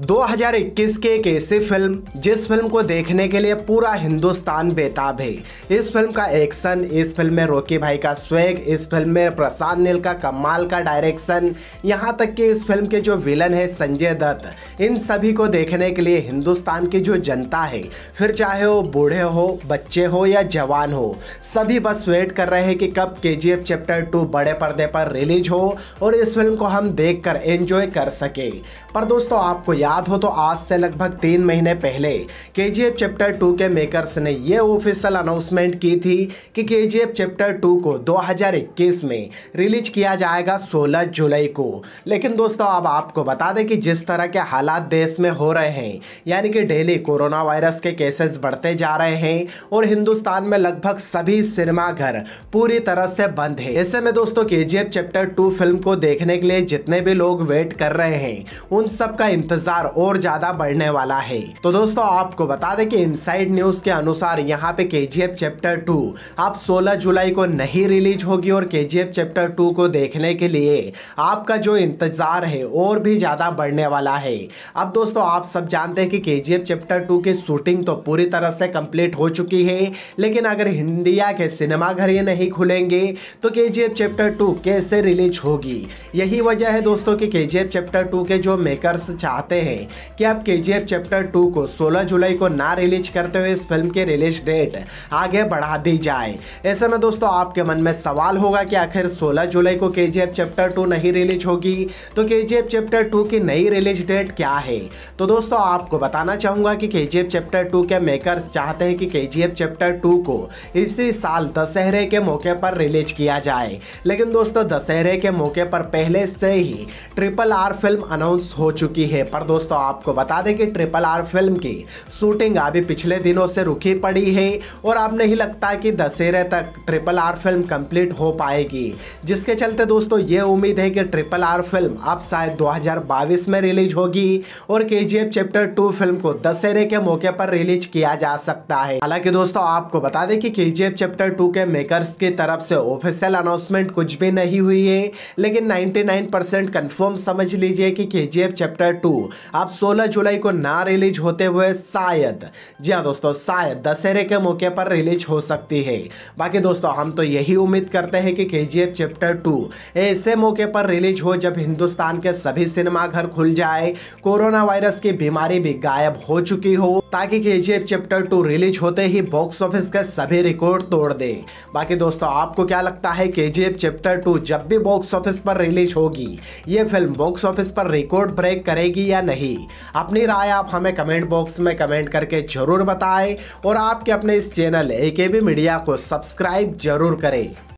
2021 के एक ऐसी फिल्म जिस फिल्म को देखने के लिए पूरा हिंदुस्तान बेताब है इस फिल्म का एक्शन इस फिल्म में रोकी भाई का स्वेग इस फिल्म में प्रसाद नील का कमाल का डायरेक्शन यहाँ तक कि इस फिल्म के जो विलन है संजय दत्त इन सभी को देखने के लिए हिंदुस्तान की जो जनता है फिर चाहे वो बूढ़े हो बच्चे हो या जवान हो सभी बस वेट कर रहे हैं कि कब के चैप्टर टू बड़े पर्दे पर रिलीज हो और इस फिल्म को हम देख कर एंजॉय कर सके पर दोस्तों आपको याद हो तो आज से लगभग तीन महीने पहले के चैप्टर टू के मेकर्स ने ये ऑफिशियल अनाउंसमेंट की थी कि के चैप्टर टू को 2021 में रिलीज किया जाएगा 16 जुलाई को लेकिन दोस्तों अब आपको बता दें कि जिस तरह के हालात देश में हो रहे हैं यानी कि डेली कोरोना वायरस के केसेस बढ़ते जा रहे हैं और हिंदुस्तान में लगभग सभी सिनेमाघर पूरी तरह से बंद है ऐसे में दोस्तों के चैप्टर टू फिल्म को देखने के लिए जितने भी लोग वेट कर रहे हैं उन सब का इंतजार प्रचार और ज्यादा बढ़ने वाला है तो दोस्तों आपको बता दें कि इनसाइड न्यूज के अनुसार यहाँ पे के चैप्टर टू आप 16 जुलाई को नहीं रिलीज होगी और के चैप्टर टू को देखने के लिए आपका जो इंतजार है और भी ज्यादा बढ़ने वाला है अब दोस्तों आप सब जानते हैं कि के चैप्टर टू की शूटिंग तो पूरी तरह से कंप्लीट हो चुकी है लेकिन अगर इंडिया के सिनेमाघर ये नहीं खुलेंगे तो के चैप्टर टू कैसे रिलीज होगी यही वजह है दोस्तों कि के चैप्टर टू के जो मेकर्स चाहते हैं कि आप के चैप्टर टू को 16 जुलाई को ना रिलीज करते हुए इस फिल्म के रिलीज डेट आगे बढ़ा दी जाए ऐसे में दोस्तों आपके मन में सवाल होगा कि आखिर 16 जुलाई को के चैप्टर टू नहीं रिलीज होगी तो के चैप्टर टू की नई रिलीज डेट क्या है तो दोस्तों आपको बताना चाहूँगा कि के चैप्टर टू के मेकर्स चाहते हैं कि के चैप्टर टू को इसी साल दशहरे के मौके पर रिलीज किया जाए लेकिन दोस्तों दशहरे के मौके पर पहले से ही ट्रिपल आर फिल्म अनाउंस हो चुकी है पर दोस्तों आपको बता दें कि ट्रिपल आर फिल्म की शूटिंग अभी पिछले दिनों से रुकी पड़ी है और अब नहीं लगता कि दशहरे तक ट्रिपल आर फिल्म कंप्लीट हो पाएगी जिसके चलते दोस्तों ये उम्मीद है कि ट्रिपल आर फिल्म अब शायद दो में रिलीज होगी और के चैप्टर टू फिल्म को दशहरे के मौके पर रिलीज किया जा सकता है हालांकि दोस्तों आपको बता दें कि के चैप्टर टू के मेकर्स की तरफ से ऑफिशियल अनाउंसमेंट कुछ भी नहीं हुई है लेकिन 99 परसेंट कन्फर्म समझ लीजिए कि के चैप्टर टू अब 16 जुलाई को ना रिलीज होते हुए शायद जी हाँ दोस्तों शायद दशहरे के मौके पर रिलीज हो सकती है बाकी दोस्तों हम तो यही उम्मीद करते हैं कि के चैप्टर टू ऐसे मौके पर रिलीज हो जब हिंदुस्तान के सभी सिनेमाघर खुल जाए कोरोना वायरस की बीमारी भी गायब हो चुकी हो ताकि के चैप्टर टू रिलीज होते ही बॉक्स ऑफिस के सभी रिकॉर्ड तोड़ दे बाकी दोस्तों आपको क्या लगता है के चैप्टर टू जब भी बॉक्स ऑफिस पर रिलीज होगी ये फिल्म बॉक्स ऑफिस पर रिकॉर्ड ब्रेक करेगी या नहीं नहीं अपनी राय आप हमें कमेंट बॉक्स में कमेंट करके ज़रूर बताएं और आपके अपने इस चैनल ए मीडिया को सब्सक्राइब जरूर करें